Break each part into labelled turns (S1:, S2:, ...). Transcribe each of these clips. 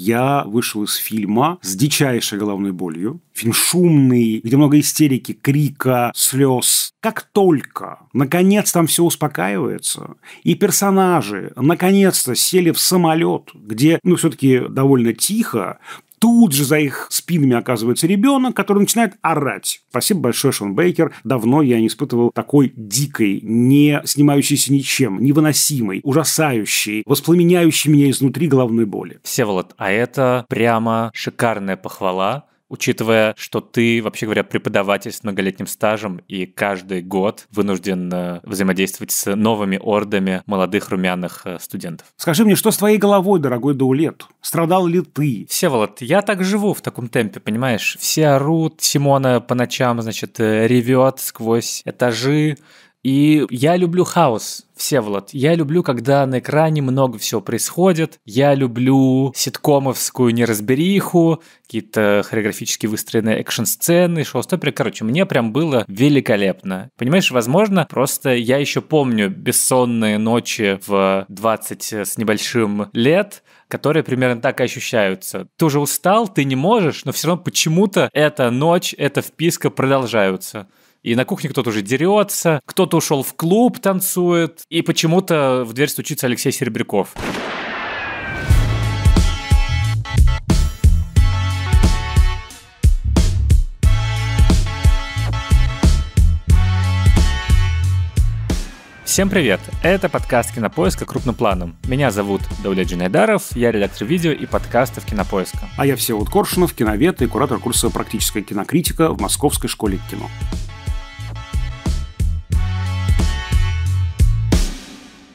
S1: Я вышел из фильма с дичайшей головной болью. Фильм шумный, где много истерики, крика, слез. Как только, наконец, там все успокаивается, и персонажи наконец-то сели в самолет, где, ну, все-таки довольно тихо, Тут же за их спинами оказывается ребенок, который начинает орать. Спасибо большое, Шон Бейкер. Давно я не испытывал такой дикой, не снимающейся ничем, невыносимой, ужасающей, воспламеняющей меня изнутри головной боли. Всеволод,
S2: а это прямо шикарная похвала учитывая, что ты, вообще говоря, преподаватель с многолетним стажем и каждый год вынужден э, взаимодействовать с новыми ордами молодых румяных э, студентов.
S1: Скажи мне, что с твоей головой, дорогой Даулет? Страдал ли ты?
S2: Всеволод, я так живу в таком темпе, понимаешь? Все орут, Симона по ночам, значит, э, ревет сквозь этажи, и я люблю хаос, Всеволод. Я люблю, когда на экране много всего происходит. Я люблю ситкомовскую неразбериху, какие-то хореографически выстроенные экшн-сцены, шоу-стопперы. Короче, мне прям было великолепно. Понимаешь, возможно, просто я еще помню бессонные ночи в 20 с небольшим лет, которые примерно так и ощущаются. Ты уже устал, ты не можешь, но все равно почему-то эта ночь, эта вписка продолжаются. И на кухне кто-то уже дерется, кто-то ушел в клуб, танцует. И почему-то в дверь стучится Алексей Серебряков. Всем привет! Это подкаст «Кинопоиска. Крупным планом». Меня зовут Давля Джинайдаров, я редактор видео и подкастов
S1: «Кинопоиска». А я Всеволод Коршунов, киновед и куратор курса «Практическая кинокритика» в Московской школе кино.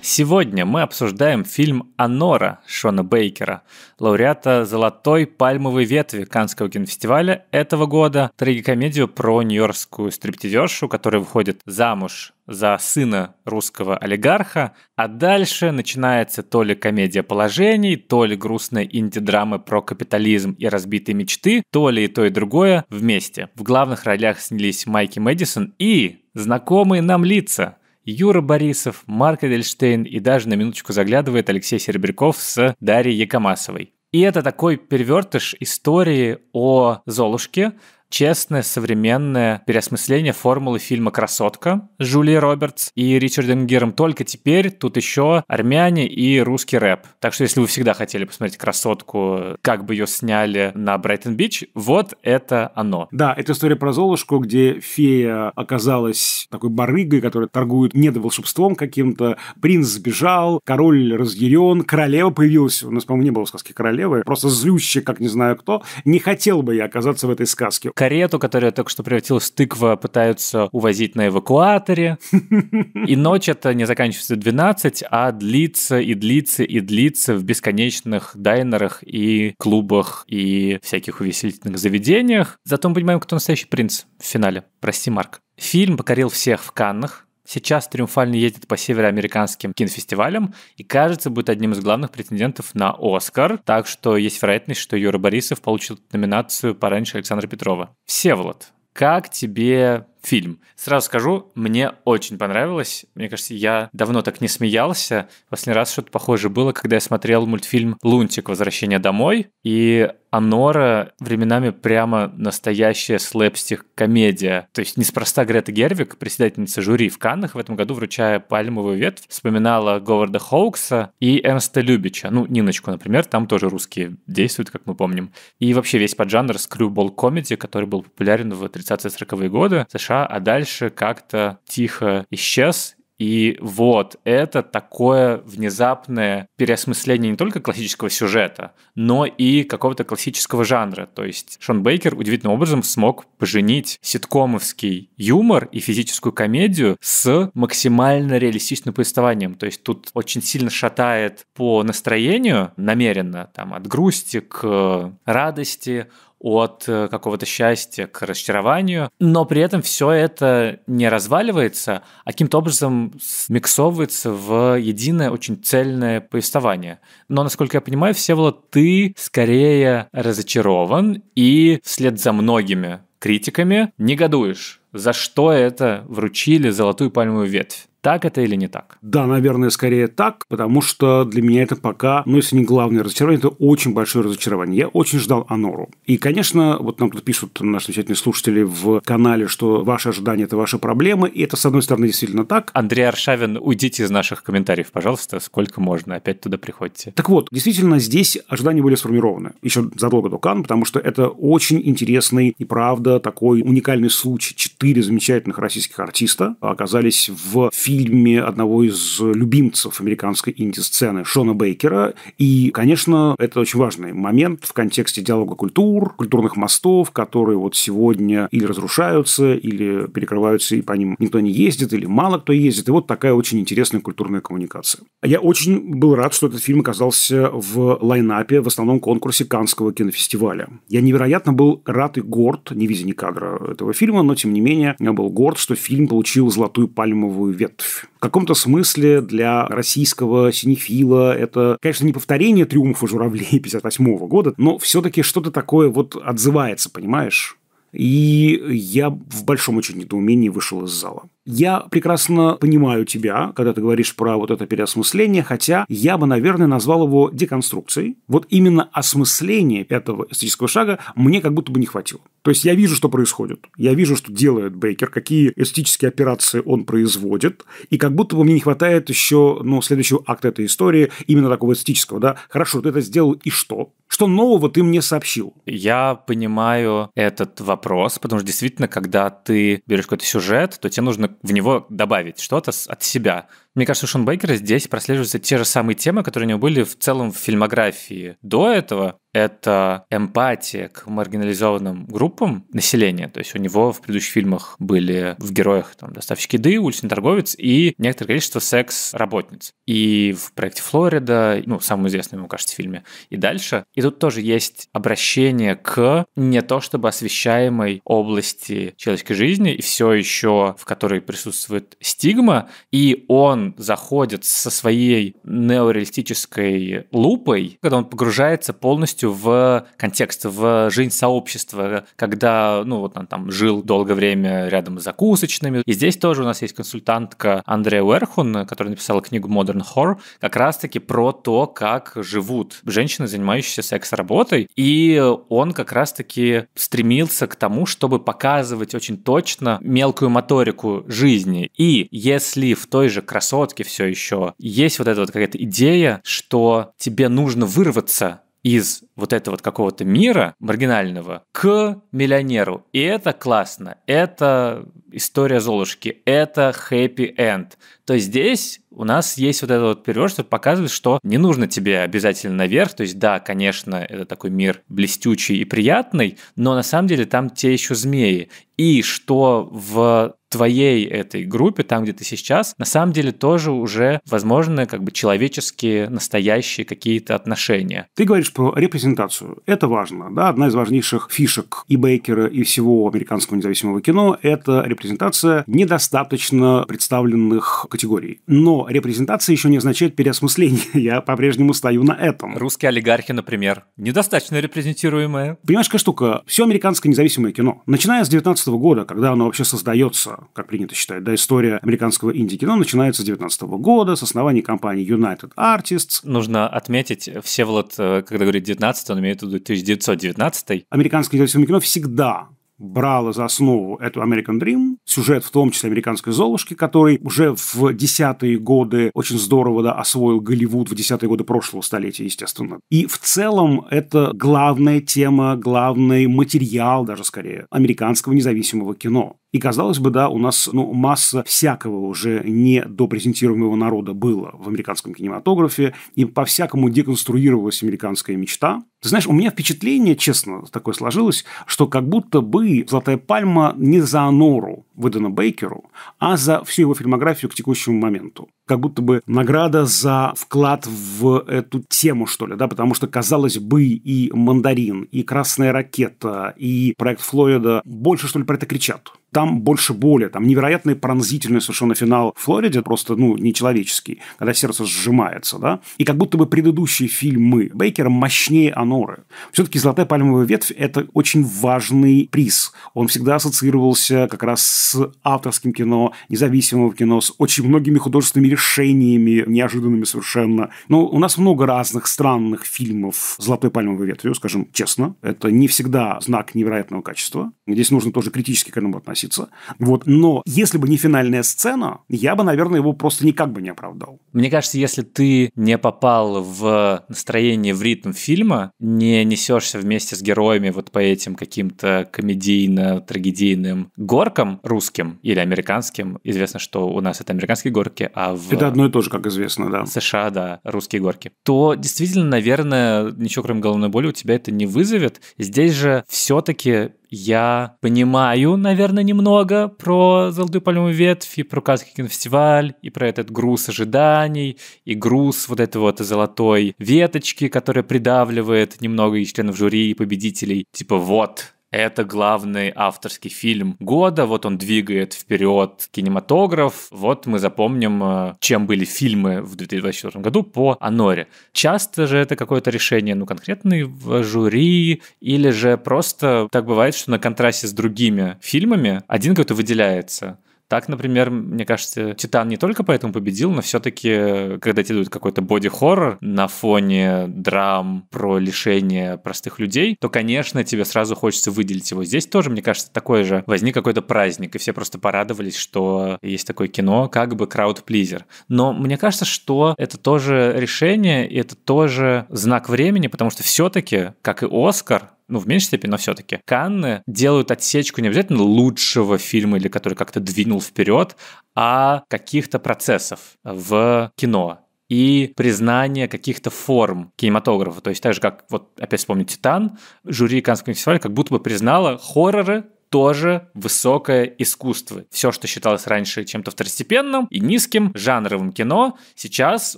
S2: Сегодня мы обсуждаем фильм «Анора» Шона Бейкера, лауреата «Золотой пальмовой ветви» Каннского кинофестиваля этого года, трагикомедию про нью-йоркскую стриптизершу, которая выходит замуж за сына русского олигарха, а дальше начинается то ли комедия положений, то ли грустная инди-драма про капитализм и разбитые мечты, то ли и то и другое вместе. В главных ролях снялись Майки Мэдисон и знакомые нам лица – Юра Борисов, Марк Эдельштейн и даже на минуточку заглядывает Алексей Серебряков с Дарьей Якомасовой. И это такой перевертыш истории о Золушке, честное, современное переосмысление формулы фильма «Красотка» с Джулией Робертс и Ричардом Гиром. Только теперь тут еще армяне и русский рэп. Так что если вы всегда хотели посмотреть «Красотку», как бы ее сняли на Брайтон-Бич, вот это
S1: оно. Да, это история про Золушку, где фея оказалась такой барыгой, которая торгует недоволшебством каким-то. Принц сбежал, король разъярен, королева появилась. У нас, по-моему, не было сказки королевы. Просто злющая, как не знаю кто. Не хотел бы я оказаться в этой сказке карету, которая только что превратилась
S2: в тыква, пытаются увозить на эвакуаторе. И ночь это не заканчивается 12, а длится и длится и длится в бесконечных дайнерах и клубах и всяких увеселительных заведениях. Зато мы понимаем, кто настоящий принц в финале. Прости, Марк. Фильм покорил всех в Каннах, Сейчас «Триумфально» едет по североамериканским кинофестивалям и, кажется, будет одним из главных претендентов на «Оскар», так что есть вероятность, что Юра Борисов получит номинацию пораньше Александра Петрова. Всеволод, как тебе фильм. Сразу скажу, мне очень понравилось. Мне кажется, я давно так не смеялся. Последний раз что-то похожее было, когда я смотрел мультфильм «Лунтик. Возвращение домой». И Анора временами прямо настоящая слэпстик-комедия. То есть неспроста Грета Гервик, председательница жюри в Каннах, в этом году, вручая пальмовую ветвь, вспоминала Говарда Хоукса и Эрнста Любича. Ну, Ниночку, например, там тоже русские действуют, как мы помним. И вообще весь поджанр скрюбол-комедии, который был популярен в 30-40-е годы США, США, а дальше как-то тихо исчез, и вот это такое внезапное переосмысление не только классического сюжета, но и какого-то классического жанра. То есть Шон Бейкер удивительным образом смог поженить ситкомовский юмор и физическую комедию с максимально реалистичным повествованием. То есть тут очень сильно шатает по настроению намеренно, там от грусти к э, радости, от э, какого-то счастья к разочарованию, но при этом все это не разваливается, а каким-то образом миксовывается в единое очень цельное повествование. Но, насколько я понимаю, Всеволод, ты скорее разочарован и вслед за многими критиками негодуешь.
S1: За что это вручили золотую пальмовую ветвь? Так это или не так? Да, наверное, скорее так, потому что для меня это пока, ну, если не главное разочарование, это очень большое разочарование. Я очень ждал Анору. И, конечно, вот нам тут пишут наши замечательные слушатели в канале, что ваши ожидания – это ваши проблемы, и это, с одной стороны, действительно так. Андрей Аршавин, уйдите из наших
S2: комментариев, пожалуйста, сколько можно, опять туда приходите.
S1: Так вот, действительно, здесь ожидания были сформированы еще задолго до Кан, потому что это очень интересный и, правда, такой уникальный случай. Четыре замечательных российских артиста оказались в фильме фильме одного из любимцев американской инди-сцены Шона Бейкера. И, конечно, это очень важный момент в контексте диалога культур, культурных мостов, которые вот сегодня или разрушаются, или перекрываются, и по ним никто не ездит, или мало кто ездит. И вот такая очень интересная культурная коммуникация. Я очень был рад, что этот фильм оказался в лайнапе в основном конкурсе Канского кинофестиваля. Я невероятно был рад и горд, не видя ни кадра этого фильма, но, тем не менее, я был горд, что фильм получил золотую пальмовую ветвь ветвь. В каком-то смысле для российского синефила это, конечно, не повторение «Триумфа журавлей» 58 года, но все-таки что-то такое вот отзывается, понимаешь? И я в большом очень недоумении вышел из зала. Я прекрасно понимаю тебя, когда ты говоришь про вот это переосмысление, хотя я бы, наверное, назвал его деконструкцией. Вот именно осмысление этого эстетического шага мне как будто бы не хватило. То есть я вижу, что происходит, я вижу, что делает Бейкер, какие эстетические операции он производит, и как будто бы мне не хватает еще, ну, следующего акта этой истории, именно такого эстетического, да, хорошо, ты это сделал, и что? Что нового ты мне сообщил?
S2: Я понимаю этот вопрос, потому что действительно, когда ты берешь какой-то сюжет, то тебе нужно в него добавить что-то от себя, мне кажется, у Шон Бейкера здесь прослеживаются те же самые темы, которые у него были в целом в фильмографии. До этого это эмпатия к маргинализованным группам населения. То есть у него в предыдущих фильмах были в героях там, доставщики еды, уличный торговец и некоторое количество секс-работниц. И в проекте «Флорида», ну, самом известном, ему кажется, фильме, и дальше. И тут тоже есть обращение к не то чтобы освещаемой области человеческой жизни, и все еще в которой присутствует стигма, и он заходит со своей неореалистической лупой, когда он погружается полностью в контекст, в жизнь сообщества, когда, ну вот он там жил долгое время рядом с закусочными. И здесь тоже у нас есть консультантка Андрея Уэрхун, которая написала книгу Modern Horror, как раз-таки про то, как живут женщины, занимающиеся секс-работой. И он как раз-таки стремился к тому, чтобы показывать очень точно мелкую моторику жизни. И если в той же красоте сотки все еще. Есть вот эта вот какая-то идея, что тебе нужно вырваться из вот этого вот какого-то мира маргинального к миллионеру. И это классно. Это история Золушки. Это хэппи-энд. То есть здесь у нас есть вот этот вот перевод, что показывает, что не нужно тебе обязательно наверх. То есть да, конечно, это такой мир блестючий и приятный, но на самом деле там те еще змеи. И что в твоей этой группе, там, где ты сейчас, на самом деле тоже уже возможны как бы человеческие, настоящие какие-то отношения.
S1: Ты говоришь про репрезентацию. Это важно. Да? Одна из важнейших фишек и Бейкера, и всего американского независимого кино – это репрезентация недостаточно представленных категорий. Но репрезентация еще не означает переосмысление. Я по-прежнему стою на этом. Русские олигархи, например, недостаточно
S2: репрезентируемые.
S1: Понимаешь, какая штука? Все американское независимое кино, начиная с 19 года, когда оно вообще создается, как принято считать, да, история американского инди-кино начинается с 19 года, с основания компании United
S2: Artists. Нужно отметить, Всеволод, э, когда говорит 19, он имеет в виду 1919.
S1: Американское издательство кино всегда брала за основу эту American Dream, сюжет в том числе американской «Золушки», который уже в десятые годы очень здорово да, освоил Голливуд, в десятые годы прошлого столетия, естественно. И в целом это главная тема, главный материал даже скорее американского независимого кино. И казалось бы, да, у нас ну, масса всякого уже не недопрезентируемого народа было в американском кинематографе, и по-всякому деконструировалась американская мечта. Ты знаешь, у меня впечатление, честно, такое сложилось, что как будто бы «Золотая пальма» не за «Анору» выдана Бейкеру, а за всю его фильмографию к текущему моменту. Как будто бы награда за вклад в эту тему, что ли, да, потому что, казалось бы, и «Мандарин», и «Красная ракета», и проект Флойда больше, что ли, про это кричат там больше боли, там невероятный пронзительный совершенно финал в Флориде, просто, ну, нечеловеческий, когда сердце сжимается, да, и как будто бы предыдущие фильмы Бейкера мощнее Аноры. Все-таки «Золотая пальмовая ветвь» – это очень важный приз. Он всегда ассоциировался как раз с авторским кино, независимым кино, с очень многими художественными решениями, неожиданными совершенно. Но у нас много разных странных фильмов «Золотой пальмовой ветвью», скажем честно. Это не всегда знак невероятного качества. Здесь нужно тоже критически к этому относиться согласиться. Вот. Но если бы не финальная сцена, я бы, наверное, его просто никак бы не оправдал. Мне
S2: кажется, если ты не попал в настроение, в ритм фильма, не несешься вместе с героями вот по этим каким-то комедийно-трагедийным горкам русским или американским, известно, что у нас это американские горки, а в... Это одно и то же, как известно, да. США, да, русские горки. То действительно, наверное, ничего кроме головной боли у тебя это не вызовет. Здесь же все-таки я понимаю, наверное, немного про «Золотую пальмовую ветвь» и про Казахский кинофестиваль, и про этот груз ожиданий, и груз вот этой вот золотой веточки, которая придавливает немного и членов жюри, и победителей. Типа вот, это главный авторский фильм года, вот он двигает вперед кинематограф, вот мы запомним, э, чем были фильмы в 2024 году по Аноре. Часто же это какое-то решение, ну, в жюри, или же просто так бывает, что на контрасте с другими фильмами один какой-то выделяется. Так, например, мне кажется, Титан не только поэтому победил, но все-таки, когда тебе дают какой-то боди-хоррор на фоне драм про лишение простых людей, то, конечно, тебе сразу хочется выделить его. Здесь тоже, мне кажется, такой же. Возник какой-то праздник, и все просто порадовались, что есть такое кино, как бы крауд-плизер. Но мне кажется, что это тоже решение, и это тоже знак времени, потому что все-таки, как и Оскар, ну, в меньшей степени, но все-таки. Канны делают отсечку не обязательно лучшего фильма или который как-то двинул вперед, а каких-то процессов в кино и признание каких-то форм кинематографа. То есть так же, как, вот опять вспомню «Титан», жюри Каннского фестиваля как будто бы признало хорроры тоже высокое искусство. Все, что считалось раньше чем-то второстепенным и низким жанровым кино, сейчас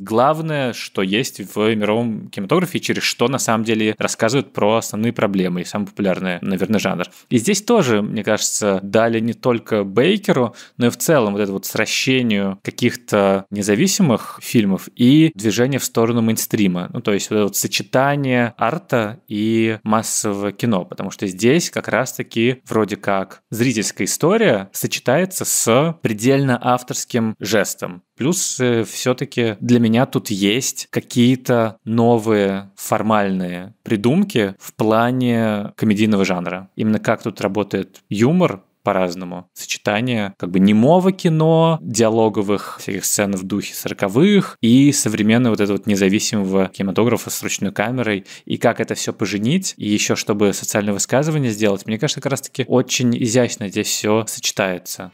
S2: главное, что есть в мировом кинематографе, через что на самом деле рассказывают про основные проблемы и самый популярный, наверное, жанр. И здесь тоже, мне кажется, дали не только Бейкеру, но и в целом вот это вот сращению каких-то независимых фильмов и движение в сторону мейнстрима. Ну, то есть вот это вот сочетание арта и массового кино, потому что здесь как раз-таки вроде как зрительская история сочетается с предельно авторским жестом. Плюс э, все-таки для меня тут есть какие-то новые формальные придумки в плане комедийного жанра. Именно как тут работает юмор, по-разному. Сочетание как бы немого кино, диалоговых всяких сцен в духе сороковых и современного вот этого вот независимого кинематографа с ручной камерой, и как это все поженить, и еще чтобы социальное высказывание сделать, мне кажется, как раз-таки очень изящно здесь все сочетается.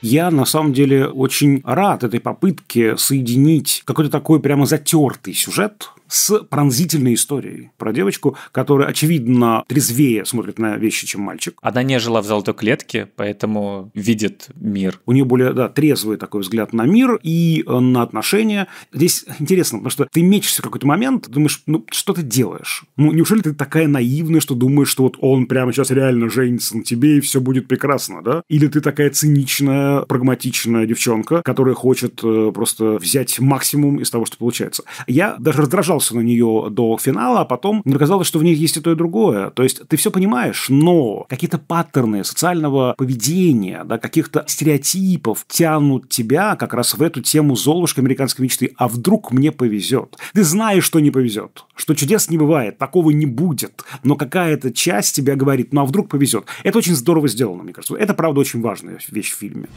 S1: Я на самом деле очень рад этой попытке соединить какой-то такой прямо затертый сюжет с пронзительной историей про девочку, которая, очевидно, трезвее смотрит на вещи, чем мальчик. Она не жила в золотой клетке, поэтому видит мир. У нее более да, трезвый такой взгляд на мир и э, на отношения. Здесь интересно, потому что ты мечешься в какой-то момент, думаешь, ну что ты делаешь? Ну неужели ты такая наивная, что думаешь, что вот он прямо сейчас реально женится на тебе и все будет прекрасно, да? Или ты такая циничная, прагматичная девчонка, которая хочет э, просто взять максимум из того, что получается. Я даже раздражал кидался на нее до финала, а потом мне показалось, что в ней есть и то, и другое. То есть ты все понимаешь, но какие-то паттерны социального поведения, да, каких-то стереотипов тянут тебя как раз в эту тему золушки американской мечты. А вдруг мне повезет? Ты знаешь, что не повезет, что чудес не бывает, такого не будет. Но какая-то часть тебя говорит, ну а вдруг повезет. Это очень здорово сделано, мне кажется. Это, правда, очень важная вещь в фильме.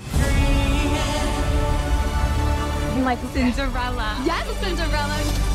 S1: Cinderella. Yes, Cinderella.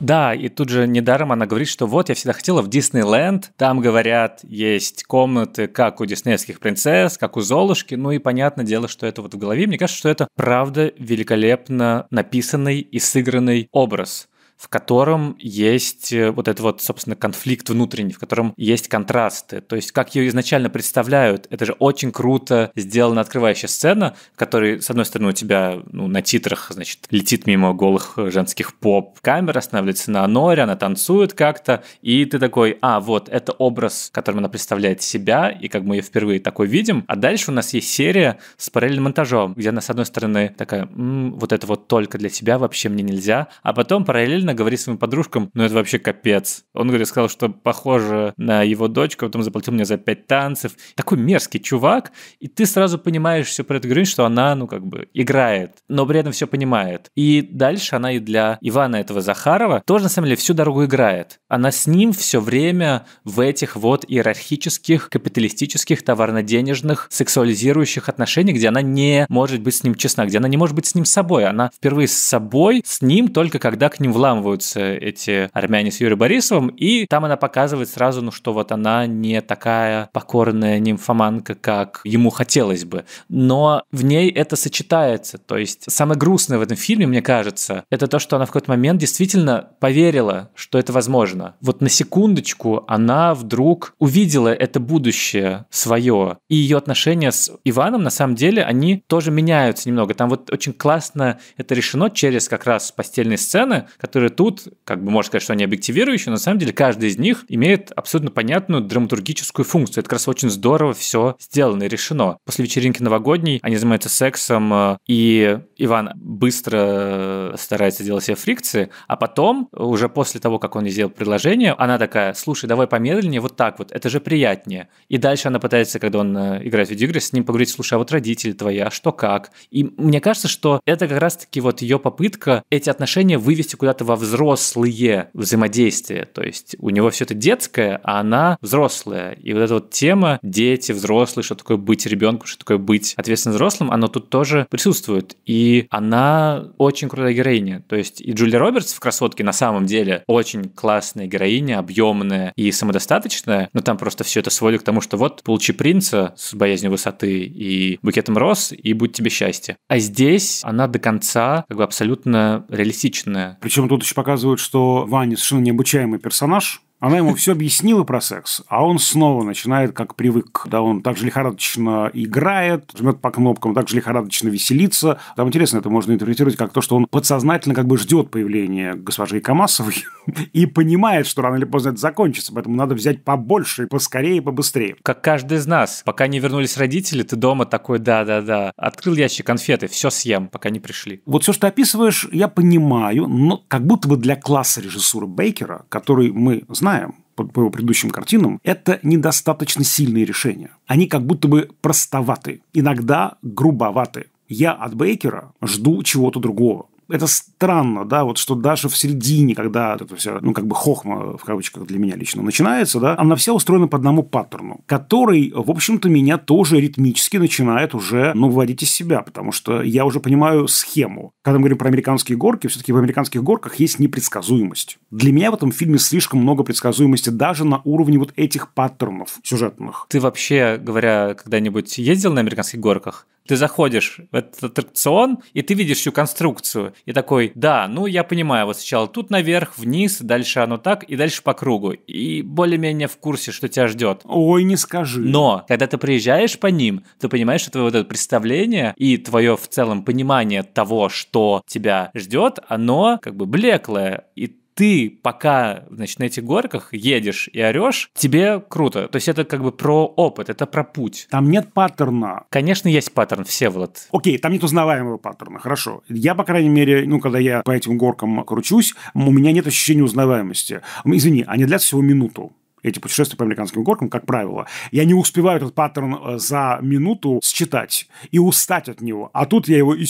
S2: Да, и тут же недаром она говорит, что вот я всегда хотела в Диснейленд, там, говорят, есть комнаты, как у диснеевских принцесс, как у Золушки, ну и понятное дело, что это вот в голове. Мне кажется, что это правда великолепно написанный и сыгранный образ в котором есть э, вот этот вот, собственно, конфликт внутренний, в котором есть контрасты. То есть, как ее изначально представляют, это же очень круто сделана открывающая сцена, в которой, с одной стороны, у тебя ну, на титрах, значит, летит мимо голых женских поп камера, останавливается на Норе, она танцует как-то, и ты такой, а, вот, это образ, которым она представляет себя, и как мы ее впервые такой видим. А дальше у нас есть серия с параллельным монтажом, где она, с одной стороны, такая, м-м, вот это вот только для тебя вообще мне нельзя, а потом параллельно нормально, говори своим подружкам, но «Ну, это вообще капец. Он говорит, сказал, что похоже на его дочку, потом заплатил мне за пять танцев. Такой мерзкий чувак, и ты сразу понимаешь все про эту Грин, что она, ну, как бы, играет, но при этом все понимает. И дальше она и для Ивана этого Захарова тоже, на самом деле, всю дорогу играет. Она с ним все время в этих вот иерархических, капиталистических, товарно-денежных, сексуализирующих отношениях, где она не может быть с ним честна, где она не может быть с ним собой. Она впервые с собой, с ним только когда к ним вламывается обламываются эти армяне с Юрием Борисовым, и там она показывает сразу, ну что вот она не такая покорная нимфоманка, как ему хотелось бы. Но в ней это сочетается. То есть самое грустное в этом фильме, мне кажется, это то, что она в какой-то момент действительно поверила, что это возможно. Вот на секундочку она вдруг увидела это будущее свое. И ее отношения с Иваном, на самом деле, они тоже меняются немного. Там вот очень классно это решено через как раз постельные сцены, которые которые тут, как бы можно сказать, что они объективирующие, на самом деле каждый из них имеет абсолютно понятную драматургическую функцию. Это как раз очень здорово все сделано и решено. После вечеринки новогодней они занимаются сексом, э, и Иван быстро э, старается делать себе фрикции, а потом, уже после того, как он сделал предложение, она такая, слушай, давай помедленнее, вот так вот, это же приятнее. И дальше она пытается, когда он э, играет в игры, с ним поговорить, слушай, а вот родители твои, а что как? И мне кажется, что это как раз-таки вот ее попытка эти отношения вывести куда-то во взрослые взаимодействия. То есть у него все это детское, а она взрослая. И вот эта вот тема дети, взрослые, что такое быть ребенком, что такое быть ответственным взрослым, она тут тоже присутствует. И она очень крутая героиня. То есть и Джулия Робертс в «Красотке» на самом деле очень классная героиня, объемная и самодостаточная, но там просто все это сводит к тому, что вот получи принца с боязнью высоты и букетом роз, и будет тебе счастье. А
S1: здесь она до конца как бы абсолютно реалистичная. Причем тут показывают, что Ваня совершенно необучаемый персонаж, она ему все объяснила про секс, а он снова начинает, как привык. Да, он так же лихорадочно играет, жмет по кнопкам, так же лихорадочно веселится. Там интересно, это можно интерпретировать как то, что он подсознательно как бы ждет появления госпожи Камасовой и понимает, что рано или поздно это закончится, поэтому надо взять побольше, поскорее, побыстрее. Как
S2: каждый из нас. Пока не вернулись родители, ты дома такой, да-да-да, открыл ящик конфеты, все съем, пока не пришли.
S1: Вот все, что ты описываешь, я понимаю, но как будто бы для класса режиссуры Бейкера, который мы знаем, знаем, по его предыдущим картинам, это недостаточно сильные решения. Они как будто бы простоваты, иногда грубоваты. Я от Бейкера жду чего-то другого это странно, да, вот что даже в середине, когда это все, ну, как бы хохма, в кавычках, для меня лично начинается, да, она вся устроена по одному паттерну, который, в общем-то, меня тоже ритмически начинает уже, ну, вводить из себя, потому что я уже понимаю схему. Когда мы говорим про американские горки, все-таки в американских горках есть непредсказуемость. Для меня в этом фильме слишком много предсказуемости даже на уровне вот этих паттернов сюжетных.
S2: Ты вообще, говоря, когда-нибудь ездил на американских горках? ты заходишь в этот аттракцион, и ты видишь всю конструкцию. И такой, да, ну я понимаю, вот сначала тут наверх, вниз, дальше оно так, и дальше по кругу. И более-менее в курсе, что тебя ждет. Ой, не скажи. Но, когда ты приезжаешь по ним, ты понимаешь, что твое вот это представление и твое в целом понимание того, что тебя ждет, оно как бы блеклое. И ты пока, значит, на этих горках едешь и орешь, тебе круто. То есть это как бы про
S1: опыт, это про путь. Там нет паттерна. Конечно, есть паттерн, Все, Влад. Окей, там нет узнаваемого паттерна, хорошо. Я, по крайней мере, ну, когда я по этим горкам кручусь, у меня нет ощущения узнаваемости. Извини, они а длятся всего минуту эти путешествия по американским горкам, как правило. Я не успеваю этот паттерн э, за минуту считать и устать от него. А тут я его и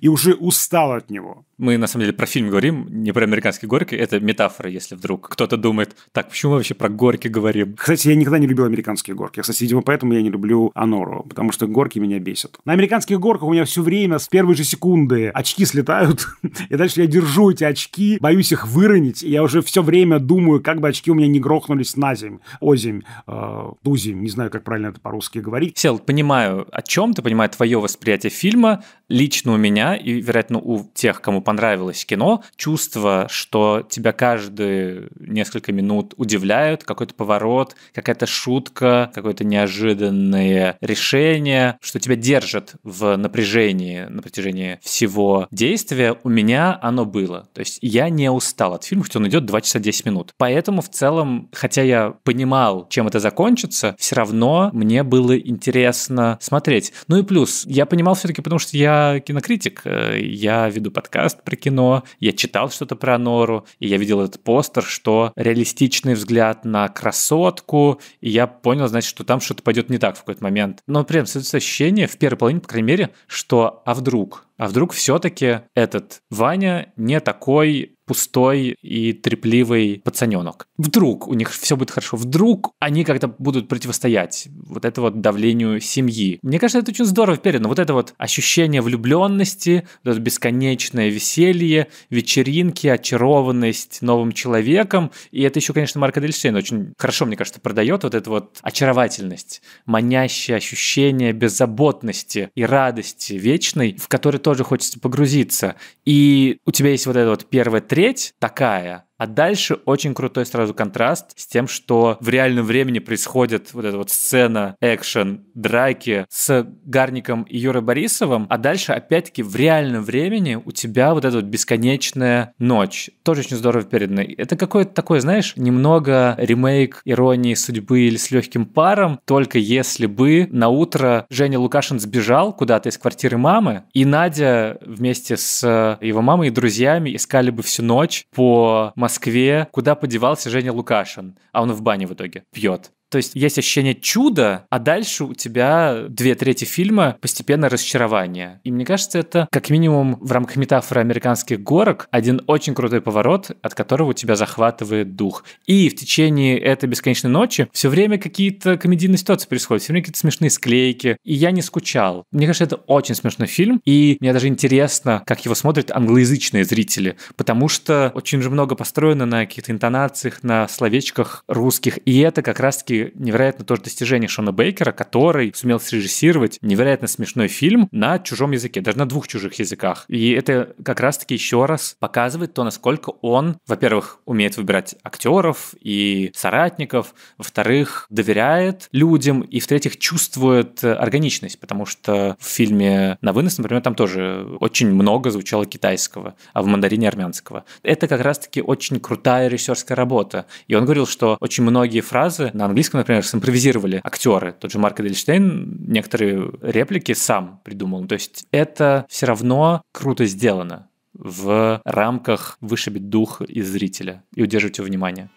S1: и уже устал от него.
S2: Мы, на самом деле, про фильм говорим, не про американские горки. Это метафора,
S1: если вдруг кто-то думает, так, почему мы вообще про горки говорим? Кстати, я никогда не любил американские горки. Кстати, видимо, поэтому я не люблю Анору, потому что горки меня бесят. На американских горках у меня все время с первой же секунды очки слетают, и дальше я держу эти очки, боюсь их выронить, и я уже все время думаю, как бы очки у меня не грохнулись на земь, озимь, э, туземь, не знаю, как правильно это по-русски говорить. Сел, понимаю, о чем ты, понимаю твое восприятие фильма. Лично
S2: у меня и, вероятно, у тех, кому понравилось кино, чувство, что тебя каждые несколько минут удивляют, какой-то поворот, какая-то шутка, какое-то неожиданное решение, что тебя держит в напряжении на протяжении всего действия. У меня оно было. То есть я не устал от фильма, хотя он идет 2 часа 10 минут. Поэтому в целом, хотя я понимал, чем это закончится, все равно мне было интересно смотреть. Ну и плюс, я понимал все-таки, потому что я кинокритик, э, я веду подкаст про кино, я читал что-то про Нору, и я видел этот постер, что реалистичный взгляд на красотку, и я понял, значит, что там что-то пойдет не так в какой-то момент. Но прям ощущение в первой половине, по крайней мере, что а вдруг? А вдруг все-таки этот Ваня не такой пустой и трепливый пацаненок. Вдруг у них все будет хорошо, вдруг они как-то будут противостоять вот это вот давлению семьи. Мне кажется, это очень здорово передано. Вот это вот ощущение влюбленности, вот это бесконечное веселье, вечеринки, очарованность новым человеком. И это еще, конечно, Марко Дельштейн очень хорошо, мне кажется, продает вот это вот очаровательность, манящее ощущение беззаботности и радости вечной, в которой тоже хочется погрузиться. И у тебя есть вот это вот первое треть смотреть такая, а дальше очень крутой сразу контраст с тем, что в реальном времени происходит вот эта вот сцена, экшен, драки с Гарником и Юрой Борисовым, а дальше опять-таки в реальном времени у тебя вот эта вот бесконечная ночь. Тоже очень здорово передано. Это какой-то такой, знаешь, немного ремейк иронии судьбы или с легким паром, только если бы на утро Женя Лукашин сбежал куда-то из квартиры мамы, и Надя вместе с его мамой и друзьями искали бы всю ночь по Москве, куда подевался Женя Лукашин, а он в бане в итоге пьет. То есть есть ощущение чуда, а дальше у тебя две трети фильма постепенно расчарование. И мне кажется, это как минимум в рамках метафоры американских горок один очень крутой поворот, от которого у тебя захватывает дух. И в течение этой бесконечной ночи все время какие-то комедийные ситуации происходят, все время какие-то смешные склейки. И я не скучал. Мне кажется, это очень смешной фильм, и мне даже интересно, как его смотрят англоязычные зрители, потому что очень же много построено на каких-то интонациях, на словечках русских, и это как раз-таки невероятно тоже достижение Шона Бейкера, который сумел срежиссировать невероятно смешной фильм на чужом языке, даже на двух чужих языках. И это как раз-таки еще раз показывает то, насколько он, во-первых, умеет выбирать актеров и соратников, во-вторых, доверяет людям, и в-третьих, чувствует э, органичность, потому что в фильме «На вынос», например, там тоже очень много звучало китайского, а в «Мандарине» армянского. Это как раз-таки очень крутая режиссерская работа. И он говорил, что очень многие фразы на английском английском, например, симпровизировали актеры. Тот же Марк Эдельштейн некоторые реплики сам придумал. То есть это все равно круто сделано в рамках вышибить дух из зрителя и
S1: удерживать его внимание.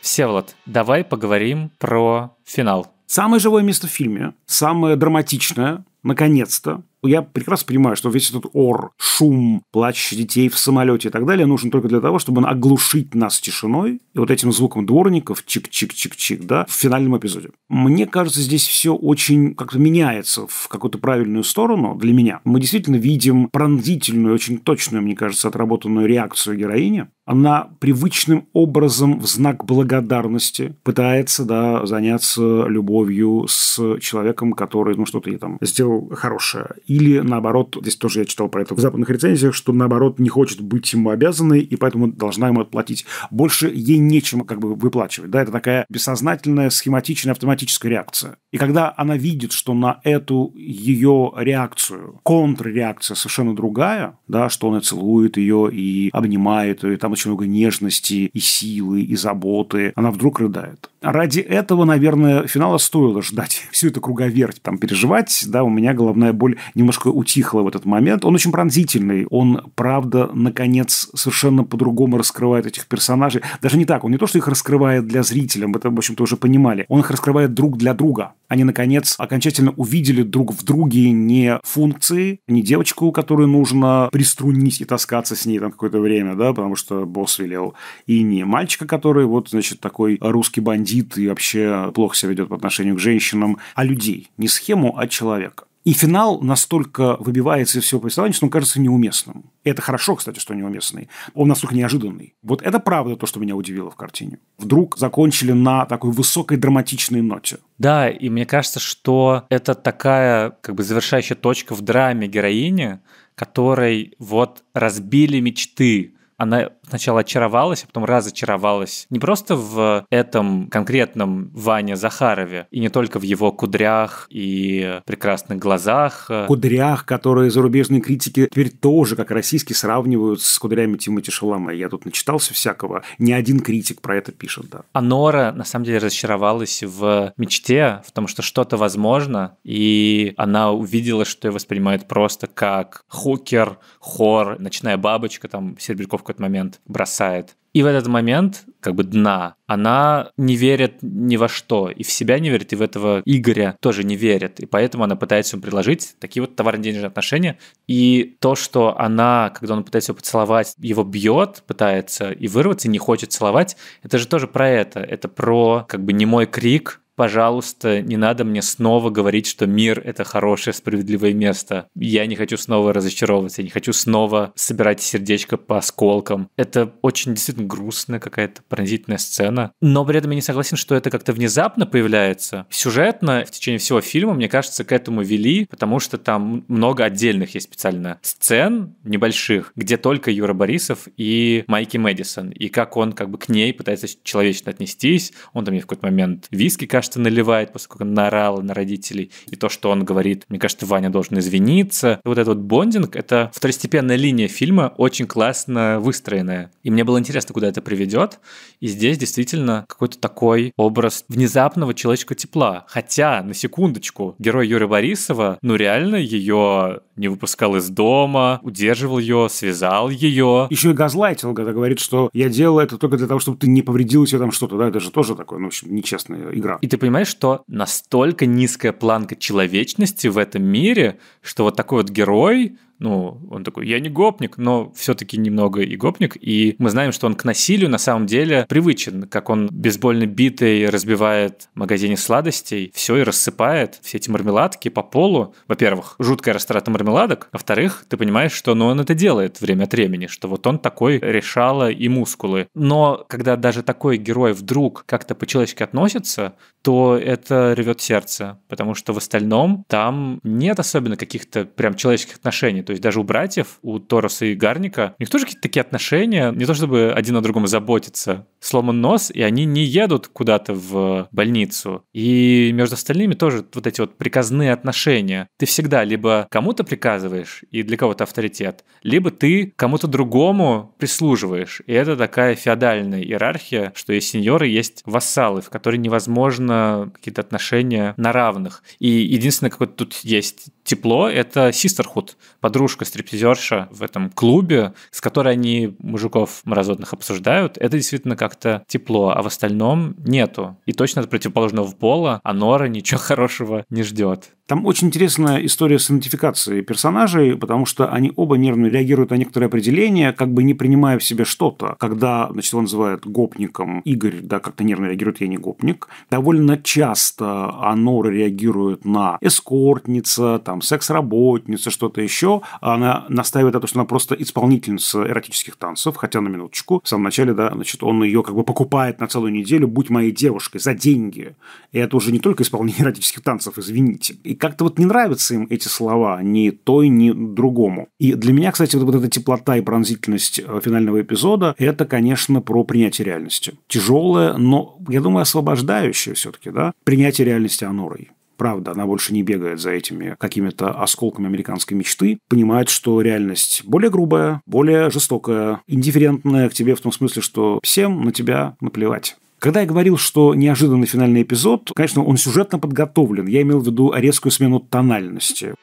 S1: Всеволод, давай поговорим про финал. Самое живое место в фильме, самое драматичное, наконец-то, я прекрасно понимаю, что весь этот ор, шум, плач детей в самолете и так далее нужен только для того, чтобы оглушить нас тишиной и вот этим звуком дворников чик-чик-чик-чик, да, в финальном эпизоде. Мне кажется, здесь все очень как-то меняется в какую-то правильную сторону для меня. Мы действительно видим пронзительную, очень точную, мне кажется, отработанную реакцию героини. Она привычным образом в знак благодарности пытается да, заняться любовью с человеком, который ну, что-то ей там сделал хорошее или наоборот, здесь тоже я читал про это в западных рецензиях, что наоборот не хочет быть ему обязанной и поэтому должна ему отплатить. Больше ей нечем как бы выплачивать. Да, это такая бессознательная, схематичная, автоматическая реакция. И когда она видит, что на эту ее реакцию, контрреакция совершенно другая, да, что он и целует ее, и обнимает ее, и там очень много нежности, и силы, и заботы, она вдруг рыдает. Ради этого, наверное, финала стоило ждать. Всю эту круговерть там переживать, да, у меня головная боль немножко утихла в этот момент. Он очень пронзительный, он, правда, наконец, совершенно по-другому раскрывает этих персонажей. Даже не так, он не то, что их раскрывает для зрителя, мы это, в общем-то, уже понимали, он их раскрывает друг для друга они, наконец, окончательно увидели друг в друге не функции, не девочку, которую нужно приструнить и таскаться с ней там какое-то время, да, потому что босс велел, и не мальчика, который вот, значит, такой русский бандит и вообще плохо себя ведет по отношению к женщинам, а людей. Не схему, а человека. И финал настолько выбивается из всего повествования, что он кажется неуместным. И это хорошо, кстати, что неуместный. Он настолько неожиданный. Вот это правда то, что меня удивило в картине. Вдруг закончили на такой высокой драматичной ноте.
S2: Да, и мне кажется, что это такая как бы завершающая точка в драме героини, которой вот разбили мечты. Она сначала очаровалась, а потом разочаровалась не просто в этом конкретном Ване Захарове, и не только в его кудрях и прекрасных глазах. Кудрях,
S1: которые зарубежные критики теперь тоже, как российские, сравнивают с кудрями Тимати Шалама. Я тут начитался всякого. Не один критик про это пишет, да.
S2: А Нора, на самом деле, разочаровалась в мечте, в том, что что-то возможно, и она увидела, что ее воспринимают просто как хукер, хор, ночная бабочка, там, Серебряков в какой-то момент бросает. И в этот момент, как бы дна, она не верит ни во что, и в себя не верит, и в этого Игоря тоже не верит, и поэтому она пытается ему предложить такие вот товарно-денежные отношения, и то, что она, когда он пытается его поцеловать, его бьет, пытается и вырваться, и не хочет целовать, это же тоже про это, это про как бы немой крик, пожалуйста, не надо мне снова говорить, что мир — это хорошее, справедливое место. Я не хочу снова разочаровываться, я не хочу снова собирать сердечко по осколкам. Это очень действительно грустная какая-то пронзительная сцена. Но при этом я не согласен, что это как-то внезапно появляется. Сюжетно в течение всего фильма, мне кажется, к этому вели, потому что там много отдельных есть специально сцен небольших, где только Юра Борисов и Майки Мэдисон. И как он как бы к ней пытается человечно отнестись. Он там ей в какой-то момент виски, кажется, кажется, наливает, поскольку нарал на родителей, и то, что он говорит, мне кажется, Ваня должен извиниться. И вот этот вот бондинг — это второстепенная линия фильма, очень классно выстроенная. И мне было интересно, куда это приведет. И здесь действительно какой-то такой образ внезапного человеческого тепла. Хотя, на секундочку, герой Юрия Борисова, ну реально ее не выпускал из дома, удерживал ее, связал ее.
S1: Еще и газлайтил, когда говорит, что я делал это только для того, чтобы ты не повредил себе там что-то, да, это же тоже такое, ну, в общем, нечестная игра. И ты понимаешь, что настолько низкая планка человечности в этом мире, что вот такой вот
S2: герой, ну, он такой, я не гопник, но все-таки немного и гопник, и мы знаем, что он к насилию на самом деле привычен, как он бейсбольно битый разбивает в магазине сладостей, все и рассыпает, все эти мармеладки по полу. Во-первых, жуткая растрата мармеладок, во-вторых, ты понимаешь, что ну, он это делает время от времени, что вот он такой решала и мускулы. Но когда даже такой герой вдруг как-то по-человечески относится, то это рвет сердце, потому что в остальном там нет особенно каких-то прям человеческих отношений, то есть даже у братьев, у Тороса и Гарника, у них тоже какие-то такие отношения, не то чтобы один о другом заботиться. Сломан нос, и они не едут куда-то в больницу. И между остальными тоже вот эти вот приказные отношения. Ты всегда либо кому-то приказываешь, и для кого-то авторитет, либо ты кому-то другому прислуживаешь. И это такая феодальная иерархия, что есть сеньоры, есть вассалы, в которой невозможно какие-то отношения на равных. И единственное, какое тут есть тепло — это систерхуд, подружка стриптизерша в этом клубе, с которой они мужиков мразотных обсуждают, это действительно как-то тепло, а в остальном нету. И точно от противоположного
S1: пола Анора ничего хорошего не ждет. Там очень интересная история с идентификацией персонажей, потому что они оба нервно реагируют на некоторые определения, как бы не принимая в себе что-то. Когда, значит, он называют гопником, Игорь, да, как-то нервно реагирует, я не гопник. Довольно часто Анора реагирует на эскортница, там, там секс-работница, что-то еще. А она настаивает на том, что она просто исполнительница эротических танцев, хотя на минуточку, в самом начале, да, значит, он ее как бы покупает на целую неделю, будь моей девушкой, за деньги. И это уже не только исполнение эротических танцев, извините. И как-то вот не нравятся им эти слова, ни той, ни другому. И для меня, кстати, вот, вот эта теплота и пронзительность э, финального эпизода, это, конечно, про принятие реальности. Тяжелое, но, я думаю, освобождающее все-таки, да, принятие реальности Анорой правда, она больше не бегает за этими какими-то осколками американской мечты, понимает, что реальность более грубая, более жестокая, индифферентная к тебе в том смысле, что всем на тебя наплевать. Когда я говорил, что неожиданный финальный эпизод, конечно, он сюжетно подготовлен. Я имел в виду резкую смену тональности.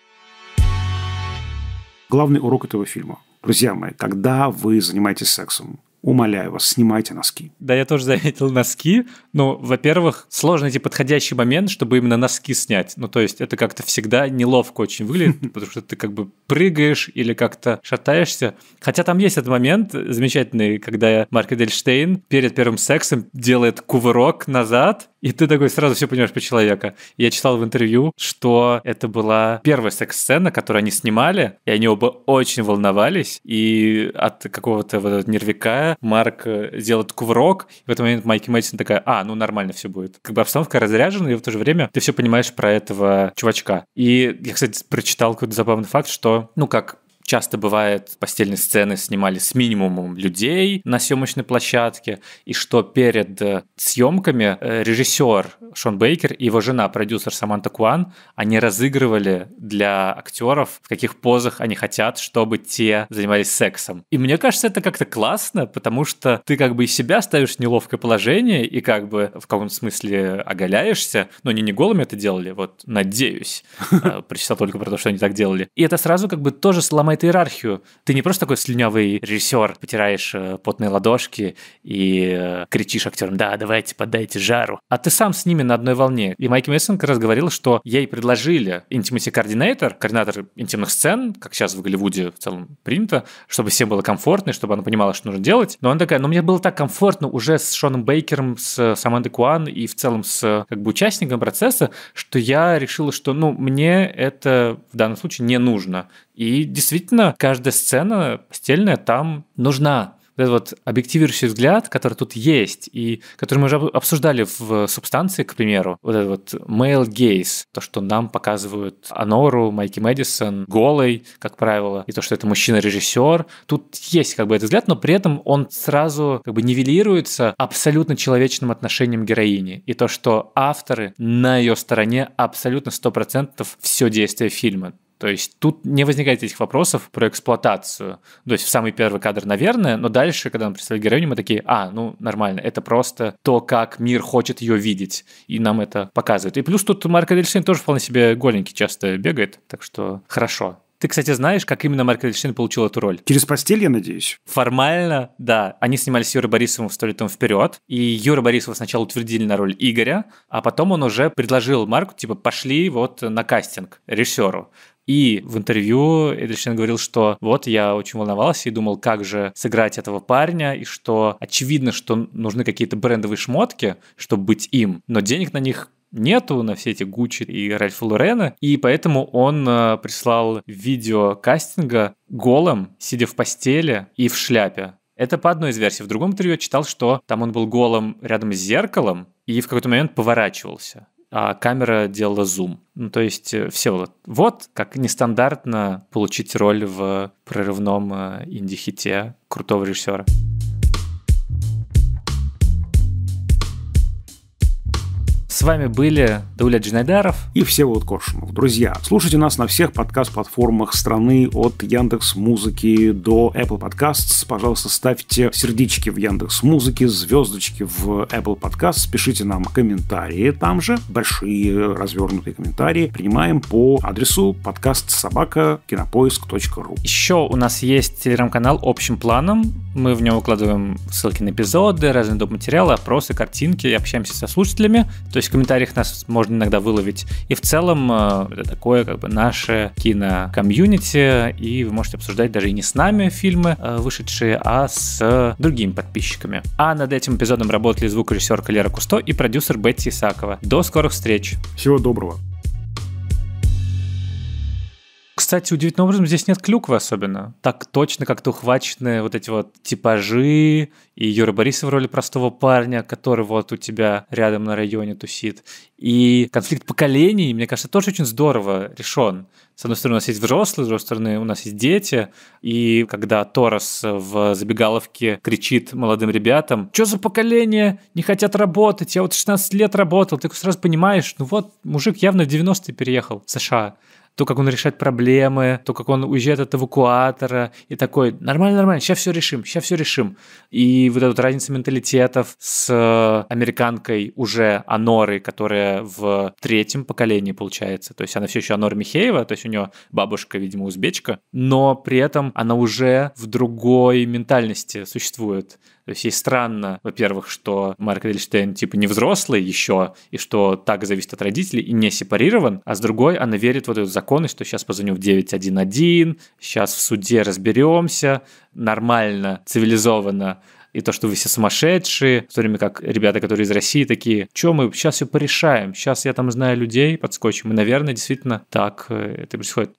S1: Главный урок этого фильма. Друзья мои, когда вы занимаетесь сексом, умоляю вас, снимайте носки.
S2: Да, я тоже заметил носки. Ну, во-первых, сложно найти подходящий момент, чтобы именно носки снять. Ну, то есть это как-то всегда неловко очень выглядит, потому что ты как бы прыгаешь или как-то шатаешься. Хотя там есть этот момент замечательный, когда Марк Эдельштейн перед первым сексом делает кувырок назад, и ты такой сразу все понимаешь про человека. Я читал в интервью, что это была первая секс-сцена, которую они снимали, и они оба очень волновались. И от какого-то вот нервика Марк э, делает кувырок, и в этот момент Майки Мэдисон такая, а, ну нормально все будет. Как бы обстановка разряжена, и в то же время ты все понимаешь про этого чувачка. И я, кстати, прочитал какой-то забавный факт, что, ну как, часто бывает, постельные сцены снимали с минимумом людей на съемочной площадке, и что перед э, съемками э, режиссер Шон Бейкер и его жена, продюсер Саманта Куан, они разыгрывали для актеров, в каких позах они хотят, чтобы те занимались сексом. И мне кажется, это как-то классно, потому что ты как бы и себя ставишь в неловкое положение и как бы в каком-то смысле оголяешься, но они не голыми это делали, вот надеюсь, э, прочитал только про то, что они так делали. И это сразу как бы тоже сломает какую-то иерархию. Ты не просто такой слюнявый режиссер, потираешь э, потные ладошки и э, кричишь актерам, да, давайте, подайте жару. А ты сам с ними на одной волне. И Майк Мейсон как раз говорил, что ей предложили intimacy координатор, координатор интимных сцен, как сейчас в Голливуде в целом принято, чтобы всем было комфортно, и чтобы она понимала, что нужно делать. Но она такая, ну мне было так комфортно уже с Шоном Бейкером, с э, Самандой Куан и в целом с как бы участником процесса, что я решила, что ну мне это в данном случае не нужно. И действительно действительно каждая сцена постельная там нужна этот вот объективирующий взгляд, который тут есть, и который мы уже обсуждали в э, субстанции, к примеру, вот этот вот male gaze, то, что нам показывают Анору, Майки Мэдисон, голый, как правило, и то, что это мужчина-режиссер, тут есть как бы этот взгляд, но при этом он сразу как бы нивелируется абсолютно человечным отношением героини, и то, что авторы на ее стороне абсолютно 100% все действие фильма. То есть тут не возникает этих вопросов про эксплуатацию. То есть в самый первый кадр, наверное, но дальше, когда мы представили героиню, мы такие, а, ну нормально, это просто то, как мир хочет ее видеть, и нам это показывает. И плюс тут Марко Дельшин тоже вполне себе голенький часто бегает, так что хорошо. Ты, кстати, знаешь, как именно Марк Эдельштейн получил эту роль? Через постель, я надеюсь? Формально, да. Они снимались с Юрой Борисовым в «Сто летом вперед», и Юра Борисова сначала утвердили на роль Игоря, а потом он уже предложил Марку, типа, пошли вот на кастинг режиссеру. И в интервью Эдричен говорил, что вот я очень волновался и думал, как же сыграть этого парня, и что очевидно, что нужны какие-то брендовые шмотки, чтобы быть им, но денег на них нету на все эти Гуччи и Ральфа Лорена, и поэтому он э, прислал видео кастинга голым, сидя в постели и в шляпе. Это по одной из версий. В другом интервью я читал, что там он был голым рядом с зеркалом и в какой-то момент поворачивался а камера делала зум. Ну, то есть, э, все вот, вот как нестандартно получить роль в прорывном э, инди-хите крутого режиссера.
S1: С вами были Дауля Джинайдаров и все вот Коршунов. Друзья, слушайте нас на всех подкаст-платформах страны от Яндекс Музыки до Apple Podcasts. Пожалуйста, ставьте сердечки в Яндекс Музыке, звездочки в Apple Podcasts, пишите нам комментарии там же, большие развернутые комментарии принимаем по адресу подкаст собака кинопоиск.ру. Еще у нас есть телеграм-канал общим планом. Мы в нем выкладываем
S2: ссылки на эпизоды, разные доп. материалы, опросы, картинки, общаемся со слушателями. То есть в комментариях нас можно иногда выловить. И в целом э, это такое как бы наше кино-комьюнити, и вы можете обсуждать даже и не с нами фильмы э, вышедшие, а с другими подписчиками. А над этим эпизодом работали звукорежиссер Калера Кусто и продюсер Бетти Исакова. До скорых встреч! Всего доброго! Кстати, удивительным образом здесь нет клюквы особенно. Так точно как-то ухвачены вот эти вот типажи и Юра Борисов в роли простого парня, который вот у тебя рядом на районе тусит. И конфликт поколений, мне кажется, тоже очень здорово решен. С одной стороны, у нас есть взрослые, с другой стороны, у нас есть дети. И когда Торос в забегаловке кричит молодым ребятам, что за поколение, не хотят работать, я вот 16 лет работал, ты сразу понимаешь, ну вот, мужик явно в 90-е переехал в США то, как он решает проблемы, то, как он уезжает от эвакуатора и такой, нормально, нормально, сейчас все решим, сейчас все решим. И вот эта вот разница менталитетов с э, американкой уже Аноры, которая в третьем поколении получается, то есть она все еще Анор Михеева, то есть у нее бабушка, видимо, узбечка, но при этом она уже в другой ментальности существует. То есть ей странно, во-первых, что Марк Эдельштейн типа не взрослый еще, и что так зависит от родителей, и не сепарирован, а с другой она верит в этот закон, что сейчас позвоню в 911, сейчас в суде разберемся, нормально, цивилизованно и то, что вы все сумасшедшие, в то время как ребята, которые из России такие, что мы сейчас все порешаем, сейчас я там знаю людей, подскочим, и, наверное, действительно так э, это происходит.